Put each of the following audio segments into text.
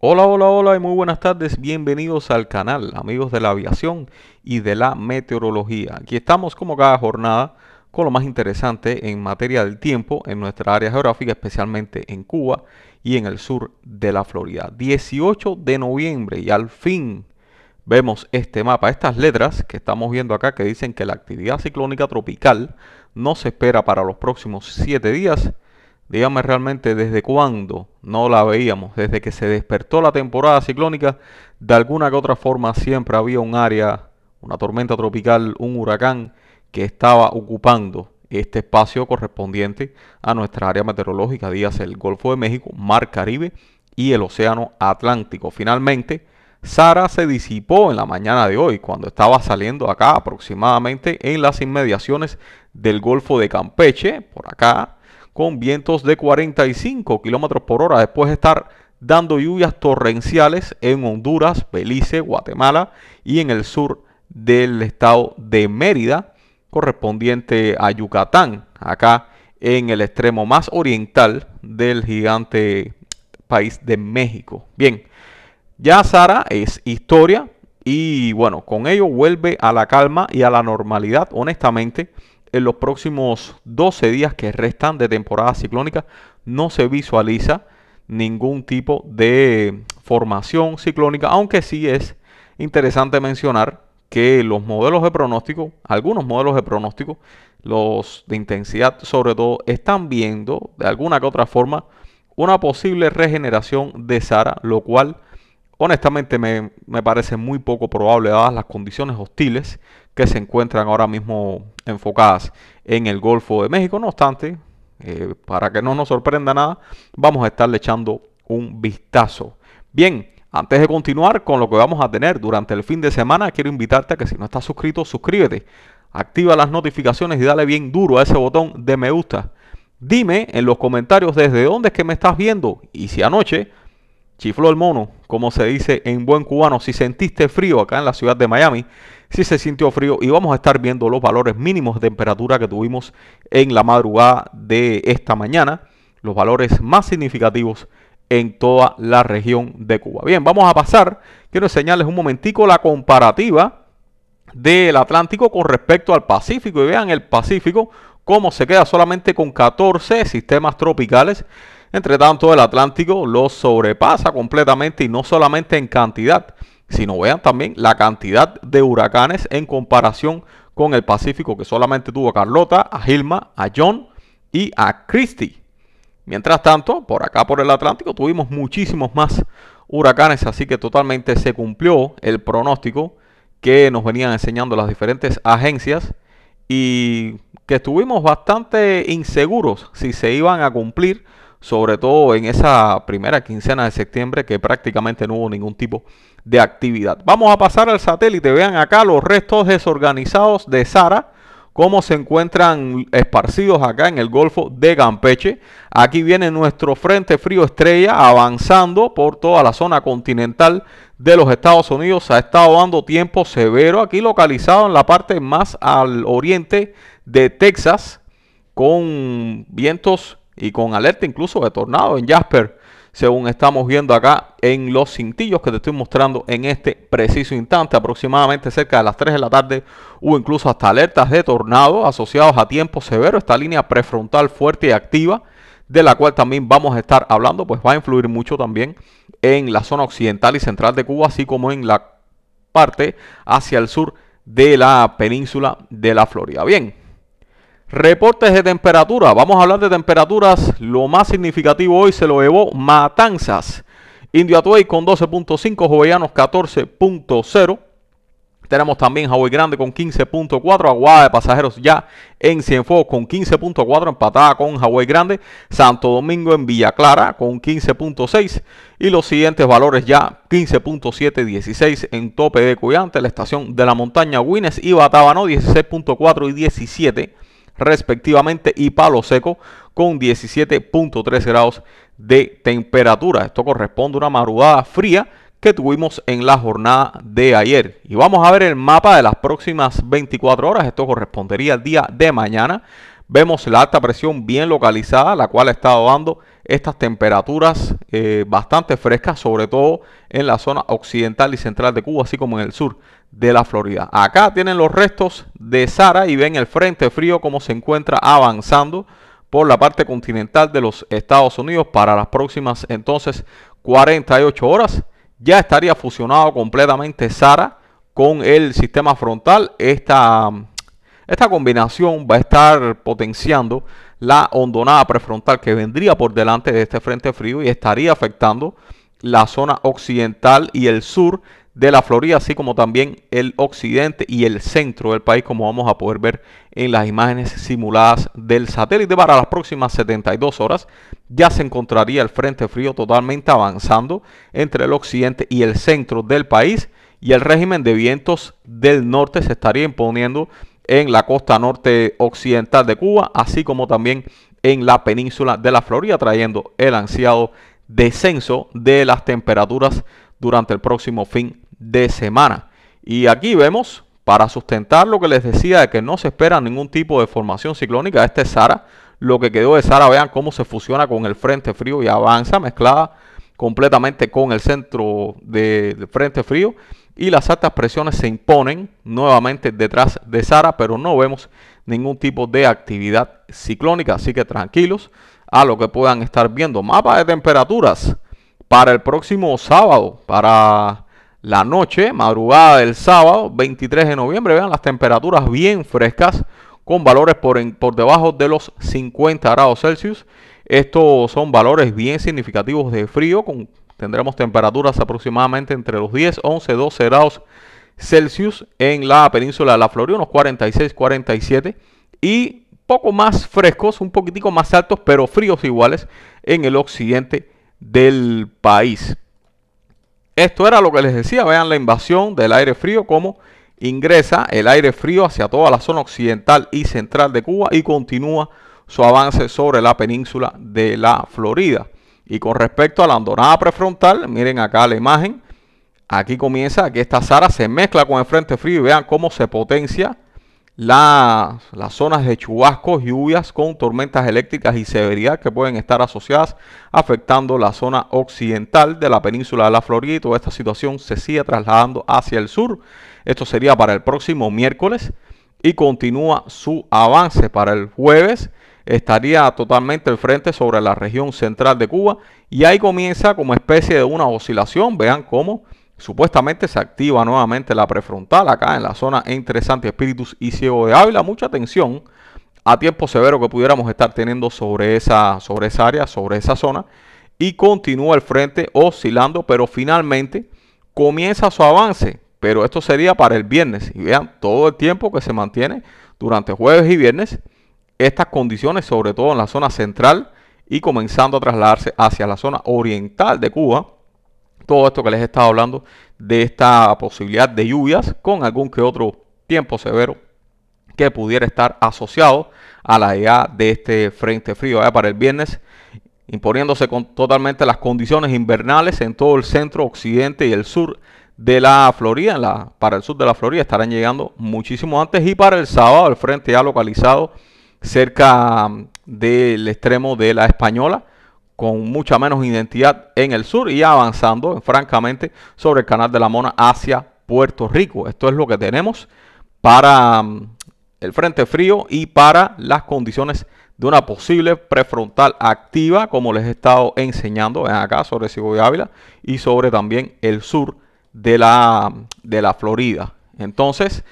Hola, hola, hola y muy buenas tardes. Bienvenidos al canal, amigos de la aviación y de la meteorología. Aquí estamos como cada jornada con lo más interesante en materia del tiempo en nuestra área geográfica, especialmente en Cuba y en el sur de la Florida. 18 de noviembre y al fin vemos este mapa, estas letras que estamos viendo acá que dicen que la actividad ciclónica tropical no se espera para los próximos 7 días dígame realmente desde cuándo no la veíamos. Desde que se despertó la temporada ciclónica, de alguna que otra forma siempre había un área, una tormenta tropical, un huracán que estaba ocupando este espacio correspondiente a nuestra área meteorológica, días el Golfo de México, Mar Caribe y el Océano Atlántico. Finalmente, Sara se disipó en la mañana de hoy cuando estaba saliendo acá aproximadamente en las inmediaciones del Golfo de Campeche, por acá con vientos de 45 kilómetros por hora. Después de estar dando lluvias torrenciales en Honduras, Belice, Guatemala y en el sur del estado de Mérida, correspondiente a Yucatán, acá en el extremo más oriental del gigante país de México. Bien, ya Sara es historia y bueno, con ello vuelve a la calma y a la normalidad, honestamente, en los próximos 12 días que restan de temporada ciclónica no se visualiza ningún tipo de formación ciclónica, aunque sí es interesante mencionar que los modelos de pronóstico, algunos modelos de pronóstico, los de intensidad sobre todo, están viendo de alguna que otra forma una posible regeneración de Sara, lo cual honestamente me, me parece muy poco probable dadas las condiciones hostiles que se encuentran ahora mismo enfocadas en el Golfo de México. No obstante, eh, para que no nos sorprenda nada, vamos a estarle echando un vistazo. Bien, antes de continuar con lo que vamos a tener durante el fin de semana, quiero invitarte a que si no estás suscrito, suscríbete, activa las notificaciones y dale bien duro a ese botón de me gusta. Dime en los comentarios desde dónde es que me estás viendo y si anoche chifló el mono, como se dice en buen cubano, si sentiste frío acá en la ciudad de Miami, si se sintió frío y vamos a estar viendo los valores mínimos de temperatura que tuvimos en la madrugada de esta mañana, los valores más significativos en toda la región de Cuba. Bien, vamos a pasar, quiero enseñarles un momentico la comparativa del Atlántico con respecto al Pacífico y vean el Pacífico cómo se queda solamente con 14 sistemas tropicales entre tanto, el Atlántico lo sobrepasa completamente y no solamente en cantidad, sino vean también la cantidad de huracanes en comparación con el Pacífico, que solamente tuvo a Carlota, a Gilma, a John y a Christie. Mientras tanto, por acá por el Atlántico tuvimos muchísimos más huracanes, así que totalmente se cumplió el pronóstico que nos venían enseñando las diferentes agencias y que estuvimos bastante inseguros si se iban a cumplir sobre todo en esa primera quincena de septiembre que prácticamente no hubo ningún tipo de actividad. Vamos a pasar al satélite. Vean acá los restos desorganizados de Sara cómo se encuentran esparcidos acá en el Golfo de Campeche. Aquí viene nuestro Frente Frío Estrella avanzando por toda la zona continental de los Estados Unidos. Ha estado dando tiempo severo aquí localizado en la parte más al oriente de Texas con vientos y con alerta incluso de tornado en Jasper, según estamos viendo acá en los cintillos que te estoy mostrando en este preciso instante, aproximadamente cerca de las 3 de la tarde, hubo incluso hasta alertas de tornado asociados a tiempo severo, esta línea prefrontal fuerte y activa, de la cual también vamos a estar hablando, pues va a influir mucho también en la zona occidental y central de Cuba, así como en la parte hacia el sur de la península de la Florida. Bien, Reportes de temperatura. Vamos a hablar de temperaturas. Lo más significativo hoy se lo llevó Matanzas. Indio Atuay con 12.5, Jovellanos 14.0. Tenemos también Hawái Grande con 15.4, Aguada de Pasajeros ya en Cienfuegos con 15.4, empatada con Hawái Grande, Santo Domingo en Villa Clara con 15.6 y los siguientes valores ya 15.7, 16 en Tope de Cuyante, la estación de la montaña Guines y Batabano, 16.4 y 17 respectivamente y Palo Seco con 17.3 grados de temperatura. Esto corresponde a una madrugada fría que tuvimos en la jornada de ayer. Y vamos a ver el mapa de las próximas 24 horas. Esto correspondería al día de mañana. Vemos la alta presión bien localizada, la cual ha estado dando estas temperaturas eh, bastante frescas, sobre todo en la zona occidental y central de Cuba, así como en el sur de la Florida. Acá tienen los restos de Sara y ven el frente frío como se encuentra avanzando por la parte continental de los Estados Unidos para las próximas entonces 48 horas. Ya estaría fusionado completamente Sara con el sistema frontal. esta combinación va a estar potenciando la hondonada prefrontal que vendría por delante de este frente frío y estaría afectando la zona occidental y el sur de la Florida, así como también el occidente y el centro del país, como vamos a poder ver en las imágenes simuladas del satélite. Para las próximas 72 horas ya se encontraría el Frente Frío totalmente avanzando entre el occidente y el centro del país y el régimen de vientos del norte se estaría imponiendo en la costa norte occidental de Cuba, así como también en la península de la Florida, trayendo el ansiado descenso de las temperaturas durante el próximo fin de semana. Y aquí vemos, para sustentar lo que les decía de que no se espera ningún tipo de formación ciclónica, este es Sara, lo que quedó de Sara, vean cómo se fusiona con el frente frío y avanza mezclada completamente con el centro de frente frío y las altas presiones se imponen nuevamente detrás de Sara, pero no vemos ningún tipo de actividad ciclónica, así que tranquilos a lo que puedan estar viendo. Mapa de temperaturas para el próximo sábado, para la noche, madrugada del sábado, 23 de noviembre, vean las temperaturas bien frescas con valores por, por debajo de los 50 grados Celsius. Estos son valores bien significativos de frío, con Tendremos temperaturas aproximadamente entre los 10, 11, 12 grados Celsius en la península de la Florida, unos 46, 47 y poco más frescos, un poquitico más altos, pero fríos iguales en el occidente del país. Esto era lo que les decía, vean la invasión del aire frío, cómo ingresa el aire frío hacia toda la zona occidental y central de Cuba y continúa su avance sobre la península de la Florida. Y con respecto a la andonada prefrontal, miren acá la imagen. Aquí comienza, que esta Sara se mezcla con el frente frío y vean cómo se potencia las zonas de chubascos, lluvias con tormentas eléctricas y severidad que pueden estar asociadas, afectando la zona occidental de la península de la Florida y toda esta situación se sigue trasladando hacia el sur. Esto sería para el próximo miércoles y continúa su avance para el jueves estaría totalmente el frente sobre la región central de Cuba y ahí comienza como especie de una oscilación, vean cómo supuestamente se activa nuevamente la prefrontal acá en la zona entre Santi Espíritus y Ciego de Ávila, mucha atención a tiempo severo que pudiéramos estar teniendo sobre esa, sobre esa área, sobre esa zona y continúa el frente oscilando, pero finalmente comienza su avance, pero esto sería para el viernes. Y vean todo el tiempo que se mantiene durante jueves y viernes estas condiciones, sobre todo en la zona central y comenzando a trasladarse hacia la zona oriental de Cuba. Todo esto que les he estado hablando de esta posibilidad de lluvias con algún que otro tiempo severo que pudiera estar asociado a la llegada de este frente frío para el viernes, imponiéndose totalmente las condiciones invernales en todo el centro, occidente y el sur de la Florida. para el sur de la Florida estarán llegando muchísimo antes y para el sábado el frente ya localizado cerca mm, del extremo de la Española, con mucha menos identidad en el sur y avanzando, francamente, sobre el canal de la Mona hacia Puerto Rico. Esto es lo que tenemos para mm, el Frente Frío y para las condiciones de una posible prefrontal activa, como les he estado enseñando acá sobre Sigo de Ávila y sobre también el sur de la, mm, de la Florida. Entonces,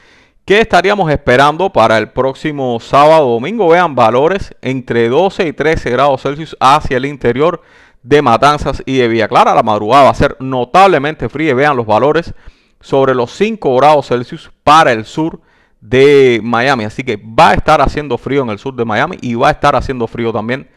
¿Qué estaríamos esperando para el próximo sábado domingo? Vean valores entre 12 y 13 grados Celsius hacia el interior de Matanzas y de Villa Clara. La madrugada va a ser notablemente fría. Vean los valores sobre los 5 grados Celsius para el sur de Miami. Así que va a estar haciendo frío en el sur de Miami y va a estar haciendo frío también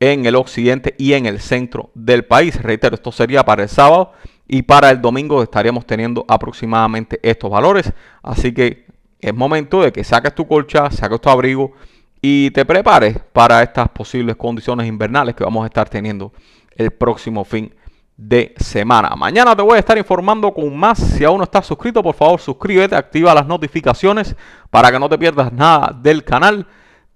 en el occidente y en el centro del país. Reitero, esto sería para el sábado y para el domingo estaríamos teniendo aproximadamente estos valores. Así que es momento de que saques tu colcha, saques tu abrigo y te prepares para estas posibles condiciones invernales que vamos a estar teniendo el próximo fin de semana. Mañana te voy a estar informando con más. Si aún no estás suscrito, por favor suscríbete, activa las notificaciones para que no te pierdas nada del canal.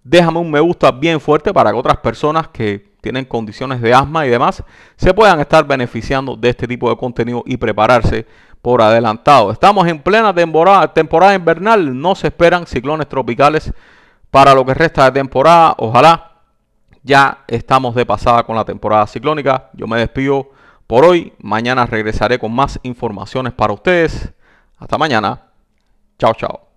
Déjame un me gusta bien fuerte para que otras personas que tienen condiciones de asma y demás, se puedan estar beneficiando de este tipo de contenido y prepararse por adelantado. Estamos en plena temporada, temporada invernal, no se esperan ciclones tropicales para lo que resta de temporada. Ojalá ya estamos de pasada con la temporada ciclónica. Yo me despido por hoy. Mañana regresaré con más informaciones para ustedes. Hasta mañana. Chao, chao.